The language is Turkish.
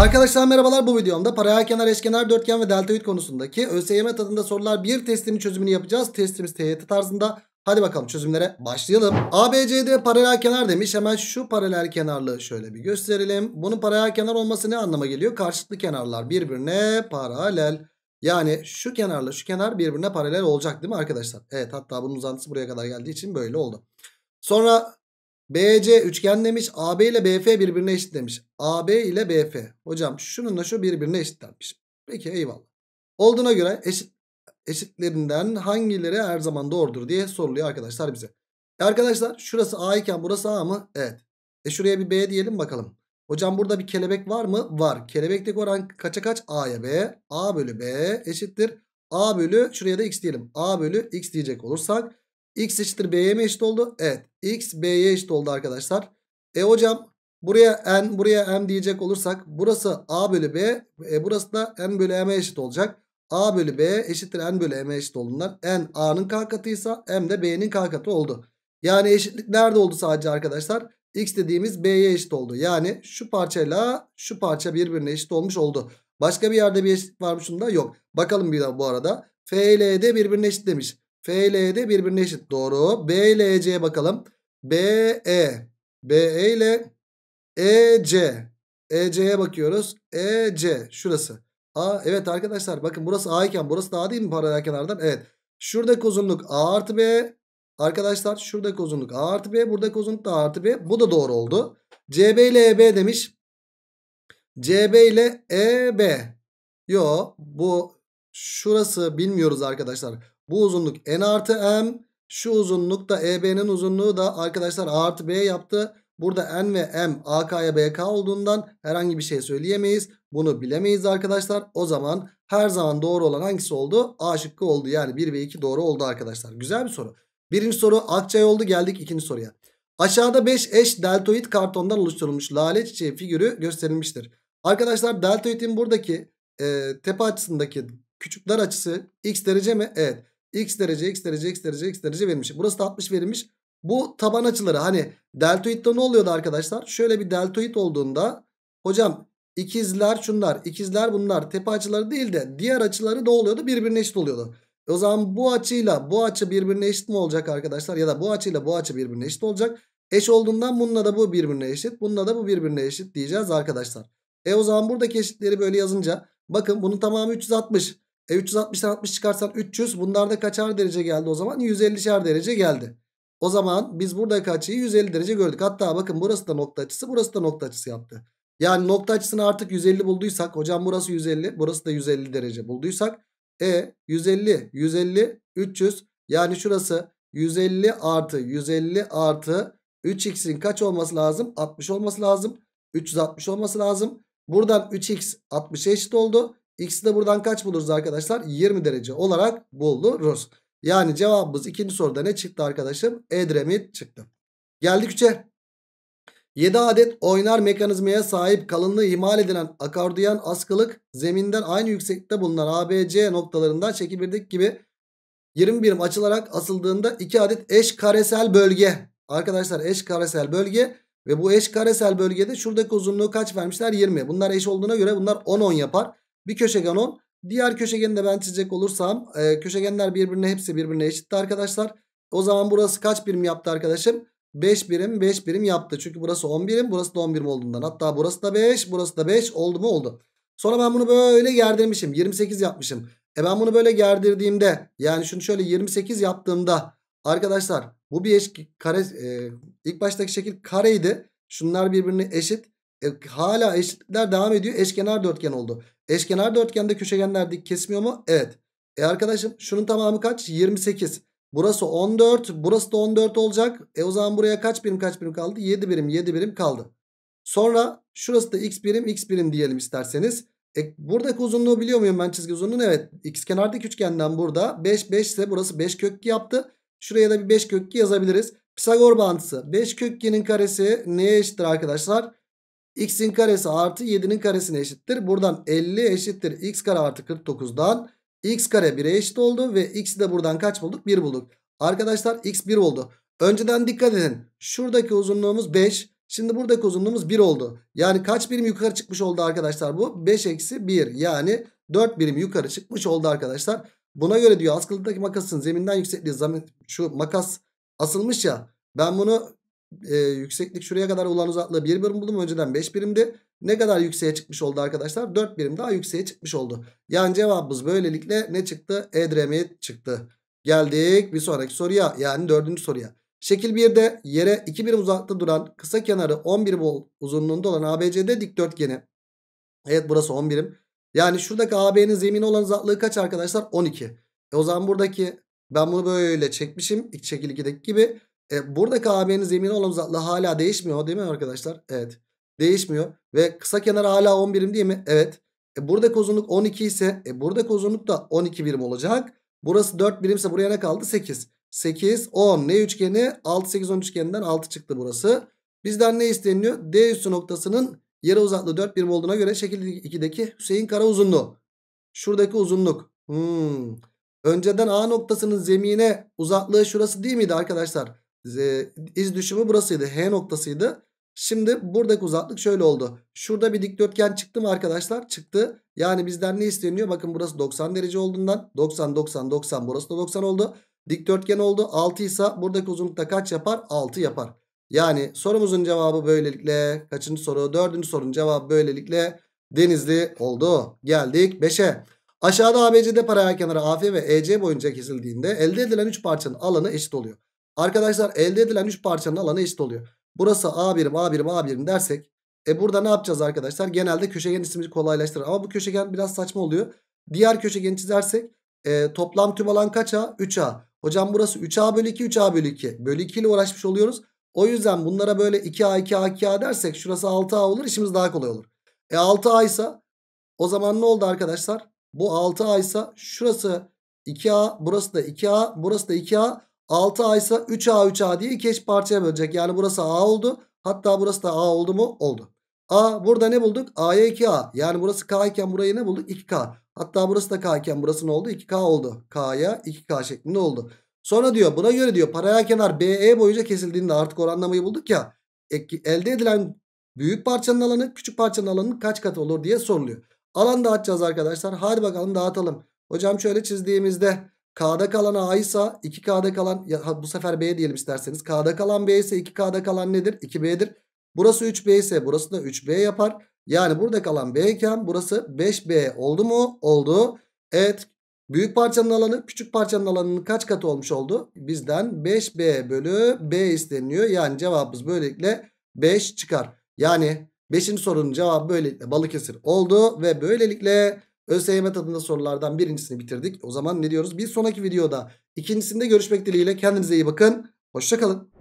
Arkadaşlar merhabalar bu videomda paralel kenar eşkenar dörtgen ve deltoid konusundaki ÖSYM tadında sorular bir testinin çözümünü yapacağız. Testimiz TYT tarzında. Hadi bakalım çözümlere başlayalım. ABCD paralel kenar demiş. Hemen şu paralel kenarlığı şöyle bir gösterelim. Bunun paralel kenar olması ne anlama geliyor? Karşılıklı kenarlar birbirine paralel. Yani şu kenarla şu kenar birbirine paralel olacak değil mi arkadaşlar? Evet hatta bunun uzantısı buraya kadar geldiği için böyle oldu. Sonra BC üçgen demiş. AB ile BF birbirine eşit demiş. AB ile BF. Hocam şununla şu birbirine eşitlenmiş. Peki eyvallah. Olduğuna göre eşit, eşitlerinden hangileri her zaman doğrudur diye soruluyor arkadaşlar bize. E arkadaşlar şurası A iken burası A mı? Evet. E şuraya bir B diyelim bakalım. Hocam burada bir kelebek var mı? Var. Kelebekteki oran kaça kaç? A'ya B. A bölü B eşittir. A bölü şuraya da X diyelim. A bölü X diyecek olursak X eşittir B'ye mi eşit oldu? Evet. X B'ye eşit oldu arkadaşlar. E hocam buraya N buraya M diyecek olursak burası A bölü B. E, burası da N bölü M'e eşit olacak. A bölü B eşittir N bölü M'e eşit olunlar. N A'nın K katıysa M de B'nin K katı oldu. Yani eşitlik nerede oldu sadece arkadaşlar? X dediğimiz B'ye eşit oldu. Yani şu parçayla şu parça birbirine eşit olmuş oldu. Başka bir yerde bir eşitlik varmış mı şunda? Yok. Bakalım bir daha bu arada. F ile E birbirine eşit demiş. FL'de birbirine eşit. Doğru. BLC'ye e, bakalım. BE. BE ile EC. EC'ye bakıyoruz. EC şurası. A evet arkadaşlar bakın burası A iken burası daha değil mi paralel kenardan? Evet. Şuradaki uzunluk A artı B. Arkadaşlar şuradaki uzunluk A artı B. Buradaki uzunluk da A artı B. Bu da doğru oldu. CB ile EB demiş. CB ile EB. Yo bu şurası bilmiyoruz arkadaşlar. Bu uzunluk n artı m. Şu uzunluk da EB'nin uzunluğu da arkadaşlar A artı B yaptı. Burada n ve m AK'ya BK olduğundan herhangi bir şey söyleyemeyiz. Bunu bilemeyiz arkadaşlar. O zaman her zaman doğru olan hangisi oldu? A şıkkı oldu. Yani 1 ve 2 doğru oldu arkadaşlar. Güzel bir soru. Birinci soru akçay oldu. Geldik ikinci soruya. Aşağıda 5 eş deltoid kartondan oluşturulmuş lale çiçeği figürü gösterilmiştir. Arkadaşlar deltoidin buradaki e, tepe açısındaki küçükler açısı x derece mi? Evet x derece x derece x derece x derece verilmiş. Burası da 60 verilmiş. Bu taban açıları hani deltoidde ne oluyordu arkadaşlar? Şöyle bir deltoid olduğunda hocam ikizler şunlar ikizler bunlar tepe açıları değil de diğer açıları da oluyordu birbirine eşit oluyordu. O zaman bu açıyla bu açı birbirine eşit mi olacak arkadaşlar? Ya da bu açıyla bu açı birbirine eşit olacak. Eş olduğundan bununla da bu birbirine eşit. Bununla da bu birbirine eşit diyeceğiz arkadaşlar. E o zaman buradaki eşitleri böyle yazınca bakın bunun tamamı 360. E 360'dan 60 çıkarsan 300. Bunlarda kaçar derece geldi o zaman? 150'şer derece geldi. O zaman biz burada açıyı 150 derece gördük. Hatta bakın burası da nokta açısı burası da nokta açısı yaptı. Yani nokta açısını artık 150 bulduysak hocam burası 150 burası da 150 derece bulduysak e 150 150 300 yani şurası 150 artı 150 artı 3x'in kaç olması lazım? 60 olması lazım. 360 olması lazım. Buradan 3x 60'a eşit oldu. X'i de buradan kaç buluruz arkadaşlar? 20 derece olarak buluruz. Yani cevabımız ikinci soruda ne çıktı arkadaşım? Edremit çıktı. Geldik 3'e. 7 adet oynar mekanizmaya sahip kalınlığı ihmal edilen akordiyan askılık zeminden aynı yükseklikte bulunan ABC noktalarından şekil gibi 20 birim açılarak asıldığında 2 adet eş karesel bölge. Arkadaşlar eş karesel bölge ve bu eş karesel bölgede şuradaki uzunluğu kaç vermişler? 20. Bunlar eş olduğuna göre bunlar 10-10 yapar. Bir köşegen 10. Diğer köşegeni de ben çizecek olursam e, köşegenler birbirine hepsi birbirine eşitti arkadaşlar. O zaman burası kaç birim yaptı arkadaşım? 5 birim 5 birim yaptı. Çünkü burası 10 birim burası da 10 birim olduğundan. Hatta burası da 5 burası da 5 oldu mu oldu. Sonra ben bunu böyle gerdirmişim. 28 yapmışım. E ben bunu böyle gerdirdiğimde yani şunu şöyle 28 yaptığımda arkadaşlar bu bir eş kare e, ilk baştaki şekil kareydi. Şunlar birbirine eşit. E, hala eşitler devam ediyor. Eşkenar dörtgen oldu. Eşkenar dörtgende köşegenler dik kesmiyor mu? Evet. E arkadaşım şunun tamamı kaç? 28. Burası 14. Burası da 14 olacak. E o zaman buraya kaç birim kaç birim kaldı? 7 birim 7 birim kaldı. Sonra şurası da x birim x birim diyelim isterseniz. E, buradaki uzunluğu biliyor muyum ben çizgi uzunluğunu? Evet. X kenardaki üçgenden burada 5 5 ise burası 5 kök yaptı. Şuraya da bir 5 kök yazabiliriz. Pisagor bağıntısı 5 kök karesi neye eşittir arkadaşlar? x'in karesi artı 7'nin karesine eşittir. Buradan 50 eşittir x kare artı 49'dan x kare 1'e eşit oldu ve x'i de buradan kaç bulduk? 1 bulduk. Arkadaşlar x 1 oldu. Önceden dikkat edin. Şuradaki uzunluğumuz 5. Şimdi buradaki uzunluğumuz 1 oldu. Yani kaç birim yukarı çıkmış oldu arkadaşlar bu? 5 eksi 1 yani 4 birim yukarı çıkmış oldu arkadaşlar. Buna göre diyor askılıktaki makasın zeminden yüksekliği şu makas asılmış ya. Ben bunu e, yükseklik şuraya kadar olan uzaklığı 1 birim buldum. Önceden 5 birimdi. Ne kadar yükseğe çıkmış oldu arkadaşlar? 4 birim daha yükseğe çıkmış oldu. Yani cevabımız böylelikle ne çıktı? Edremit çıktı. Geldik bir sonraki soruya yani dördüncü soruya. Şekil 1'de yere 2 birim uzakta duran kısa kenarı 11 birim uzunluğunda olan ABCD dikdörtgeni. Evet burası 10 birim. Yani şuradaki AB'nin zemini olan uzaklığı kaç arkadaşlar? 12. E o zaman buradaki ben bunu böyle çekmişim. İlk şekil 2'deki gibi. E, buradaki AB'nin emin olan uzaklığı hala değişmiyor değil mi arkadaşlar? Evet. Değişmiyor. Ve kısa kenar hala 10 birim değil mi? Evet. E, buradaki uzunluk 12 ise e, buradaki uzunluk da 12 birim olacak. Burası 4 birimse buraya ne kaldı? 8. 8, 10. Ne üçgeni? 6, 8, 10 üçgeninden 6 çıktı burası. Bizden ne isteniyor? D üssü noktasının yarı uzaklığı 4 birim olduğuna göre şekil 2'deki Hüseyin Kara uzunluğu. Şuradaki uzunluk. Hmm. Önceden A noktasının zemine uzaklığı şurası değil miydi arkadaşlar? iz düşümü burasıydı. H noktasıydı. Şimdi buradaki uzaklık şöyle oldu. Şurada bir dikdörtgen çıktı mı arkadaşlar? Çıktı. Yani bizden ne isteniyor? Bakın burası 90 derece olduğundan 90 90 90 burası da 90 oldu. Dikdörtgen oldu. 6 ise buradaki uzunlukta kaç yapar? 6 yapar. Yani sorumuzun cevabı böylelikle kaçıncı soru? Dördüncü sorunun cevabı böylelikle Denizli oldu. Geldik 5'e. Aşağıda ABCD paralel kenarı AF ve EC boyunca kesildiğinde elde edilen 3 parçanın alanı eşit oluyor. Arkadaşlar elde edilen 3 parçanın alanı eşit oluyor. Burası A birim A birim A birim dersek. E burada ne yapacağız arkadaşlar? Genelde köşegen ismimizi kolaylaştırır. Ama bu köşegen biraz saçma oluyor. Diğer köşegeni çizersek e, toplam tüm alan kaç A? 3A. Hocam burası 3A bölü 2 3A bölü 2. Bölü 2 ile uğraşmış oluyoruz. O yüzden bunlara böyle 2A 2A 2A dersek şurası 6A olur işimiz daha kolay olur. E 6A ise o zaman ne oldu arkadaşlar? Bu 6A ise şurası 2A burası da 2A burası da 2A. 6A ise 3A 3A diye iki eş parçaya bölecek. Yani burası A oldu. Hatta burası da A oldu mu? Oldu. A burada ne bulduk? A'ya 2A. Yani burası K iken burayı ne bulduk? 2K. Hatta burası da K iken burası ne oldu? 2K oldu. K'ya 2K şeklinde oldu. Sonra diyor buna göre diyor paralel kenar BE boyunca kesildiğinde artık oranlamayı bulduk ya. Elde edilen büyük parçanın alanı küçük parçanın alanının kaç katı olur diye soruluyor. Alan dağıtacağız arkadaşlar. Hadi bakalım dağıtalım. Hocam şöyle çizdiğimizde K'da kalan A ise 2K'da kalan ya, bu sefer B diyelim isterseniz. K'da kalan B ise 2K'da kalan nedir? 2B'dir. Burası 3B ise burası da 3B yapar. Yani burada kalan B iken burası 5B oldu mu? Oldu. Evet. Büyük parçanın alanı küçük parçanın alanının kaç katı olmuş oldu? Bizden 5B bölü B isteniyor Yani cevabımız böylelikle 5 çıkar. Yani 5. sorunun cevabı böylelikle balık Balıkesir oldu. Ve böylelikle ÖSYM tadında sorulardan birincisini bitirdik. O zaman ne diyoruz? Bir sonraki videoda ikincisinde görüşmek dileğiyle. Kendinize iyi bakın. Hoşçakalın.